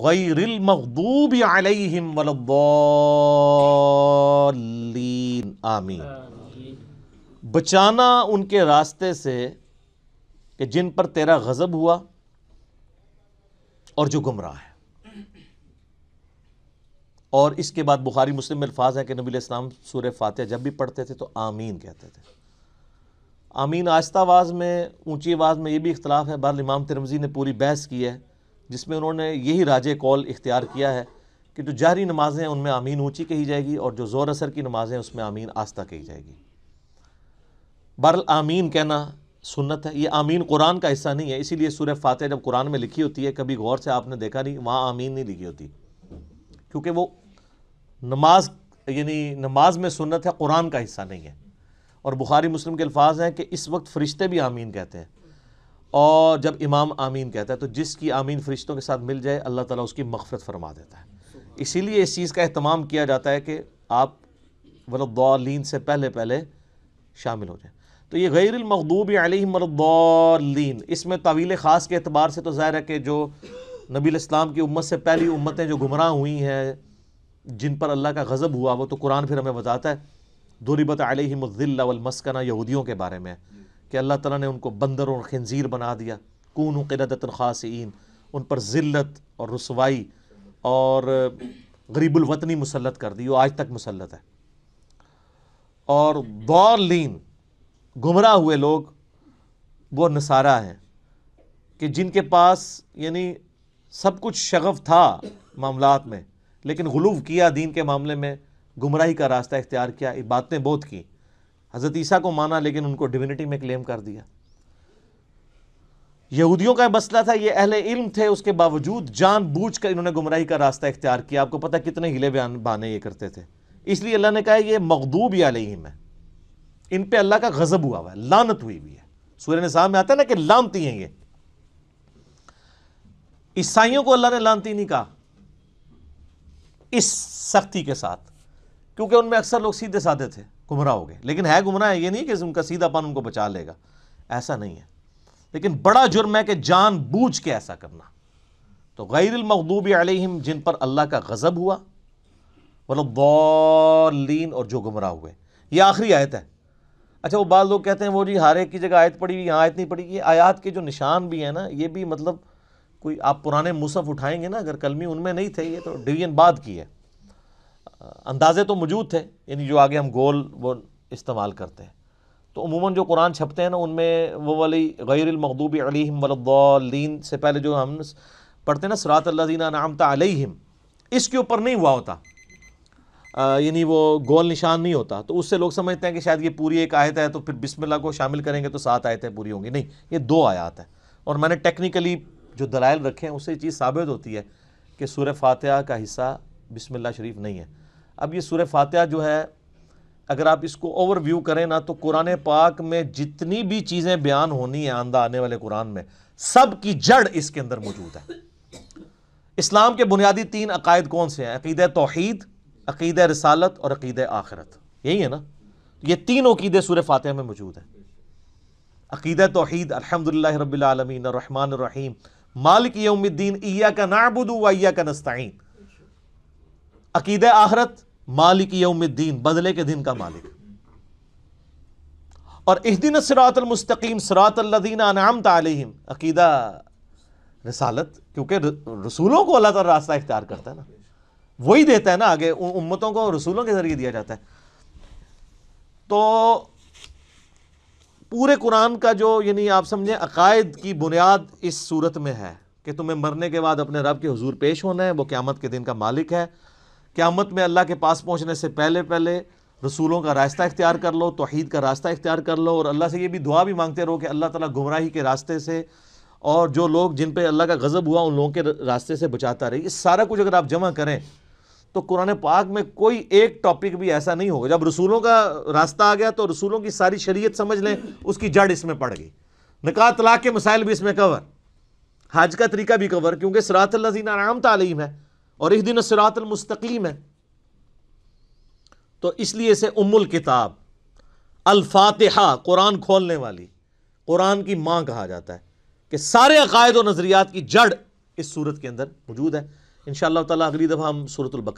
غير المغضوب عليهم ولا الضالين آمين बचाना उनके रास्ते से कि जिन पर तेरा गज़ब हुआ और जो गुमराह है और इसके बाद बुखारी मुस्लिम में अल्फाज है कि नबी इस्लाम सूर्य फातह जब भी पढ़ते थे तो आमीन कहते थे आमीन आहिस्ता आवाज़ में ऊंची आवाज़ में ये भी इख्तलाफ है बहर इमाम तिरमजी ने पूरी बहस की है जिसमें उन्होंने यही राज कौल इख्तियार किया है कि जो जारी नमाज़ें हैं उनमें आमीन ऊँची कही जाएगी और जो ज़ोर असर की नमाज़ें उसमें आमीन आस्था कही जाएगी बरल आमीन कहना सुन्नत है ये आमीन कुरान का हिस्सा नहीं है इसीलिए सूर्य फातह जब कुरान में लिखी होती है कभी गौर से आपने देखा नहीं वहाँ आमीन नहीं लिखी होती क्योंकि वो नमाज यानी नमाज में सुन्नत है कुरान का हिस्सा नहीं है और बुखारी मुस्लिम के अल्फाज हैं कि इस वक्त फ़रिश्ते भी आमीन कहते हैं और जब इमाम आमीन कहता है तो जिसकी आमीन फरिश्तों के साथ मिल जाए अल्लाह ताला उसकी मफफरत फरमा देता है इसीलिए इस चीज़ का अहतमाम किया जाता है कि आप वलद्दौलीन से पहले पहले शामिल हो जाए तो ये गैर मखदूब इसमें तवील ख़ास के अतबार से तो ज़ाहिर है कि जो नबी इस्लाम की उम्मत से पहली उम्मतें जो गुमराह हुई हैं जिन पर अल्लाह का गज़ब हुआ वो तो कुरान फिर हमें बताता है दुरीबत अलहमदिल्लामस्कना यहूदियों के बारे में कि अल्लाह ताला ने उनको बंदर और खंजीर बना दिया कून क़िलदत ख़ासन उन पर ज़िल्लत और रसवाई और गरीबुलवतनी मुसलत कर दी वो आज तक मुसलत है और लीन गुमराह हुए लोग वो नसारा हैं कि जिनके पास यानी सब कुछ शगफ था मामलात में लेकिन गलूफ किया दीन के मामले में गुमराही का रास्ता इख्तियार किया इबादतें बहुत की हज़रत ईसा को माना लेकिन उनको डिविनिटी में क्लेम कर दिया यहूदियों का मसला था ये अहले इल्म थे उसके बावजूद जान बूझ कर इन्होंने गुमराही का रास्ता इख्तियार किया आपको पता कितने हिले बयान बहाने ये करते थे इसलिए अल्लाह ने कहा ये मकदूब या अलहिम है इन पर अल्लाह का गजब हुआ हुआ है लानत हुई हुई है सूर्य ने निसाब में आता है ना कि लानती हैं ये ईसाइयों को अल्लाह ने लानती नहीं कहा इस सख्ती के साथ क्योंकि उनमें अक्सर लोग सीधे साधे थे हो गए लेकिन है गुमराह है ये नहीं कि उनका सीधापन उनको बचा लेगा ऐसा नहीं है लेकिन बड़ा जुर्म है कि जान बूझ के ऐसा करना तो गैरमखदूब आलिम जिन पर अल्लाह का गज़ब हुआ वलबौलिन और जो गुमराह हुए ये आखिरी आयत है अच्छा वो बाद लोग कहते हैं वो जी हर एक की जगह आयत पड़ी हुई यहाँ आयत नहीं पड़ी ये आयात के जो निशान भी हैं ना ये भी मतलब कोई आप पुराने मुसफ़ उठाएंगे ना अगर कलमी उनमें नहीं थे ये तो डिवीजन बाद की है अंदाजे तो मौजूद थे यानी जो आगे हम गोल वो इस्तेमाल करते हैं तो उमूमन जो कुरान छपते हैं ना उनमें वो वाली गैरमखदूब अलीम वलद्दीन से पहले जो हम पढ़ते हैं ना सरात अल्लाजीना नाम अलहिम इसके ऊपर नहीं हुआ होता यानी वो गोल निशान नहीं होता तो उससे लोग समझते हैं कि शायद ये पूरी एक आयत है तो फिर बिस्मिल्ला को शामिल करेंगे तो सात आयतें पूरी होंगी नहीं ये दो आयात है और मैंने टेक्निकली जो दलाइल रखे हैं उससे चीज़ साबित होती है कि सूर्य फातह का हिस्सा बिसमिल्ला शरीफ नहीं है अब ये सूर फातह जो है अगर आप इसको ओवरव्यू करें ना तो कुरान पाक में जितनी भी चीज़ें बयान होनी है आंदा आने वाले कुरान में सब की जड़ इसके अंदर मौजूद है इस्लाम के बुनियादी तीन अकायद कौन से हैं अकीद तोहद अकीद रसालत और अकीद आखरत यही है ना तो ये तीन अकीदे सूर फातह में मौजूद हैं अकीद तोहद अलहमदिल्ला रबीआलमीन रहीम मालिक यउमद्दीन ईया का नाबुदू व ईया का नस्तीन अकीद आखरत मालिक यौमद्दीन बदले के दिन का मालिक और इस दिन सरातमस्तकीम सरातल्लिन अनाम तलम अकीदा रसालत क्योंकि रसूलों को अल्लाह ताला रास्ता इख्तियार करता है ना वही देता है ना आगे उम्मतों को रसूलों के ज़रिए दिया जाता है तो पूरे कुरान का जो यानी आप समझें अकायद की बुनियाद इस सूरत में है कि तुम्हें मरने के बाद अपने रब के हजूर पेश होना है वो क़्यामत के दिन का मालिक है क़्यामत में अल्लाह के पास पहुँचने से पहले पहले रसूलों का रास्ता इख्तियार कर लो तोहद का रास्ता इख्तियार कर लो और अल्लाह से ये भी दुआ भी मांगते रहो कि अल्लाह ताला गुमराही के रास्ते से और जो लोग जिन पर अल्लाह का गज़ब हुआ उन लोगों के रास्ते से बचाता रहे इस सारा कुछ अगर आप जमा करें तो कुरान पाक में कोई एक टॉपिक भी ऐसा नहीं होगा जब रसूलों का रास्ता आ गया तो रसूलों की सारी शरीयत समझ लें उसकी जड़ इसमें पड़ गई निका तलाक के मसाइल भी इसमें कवर हज का तरीका भी कवर क्योंकि सरातल लजीन आराम तालीम है और एक दिन सरातमस्तकीम है तो इसलिए से उमुल किताब अलफातहा कुरान खोलने वाली कुरान की माँ कहा जाता है कि सारे अकायद और नज़रियात की जड़ इस सूरत के अंदर मौजूद है इन शाह अगली दफ़ा हम सूरतुल्बक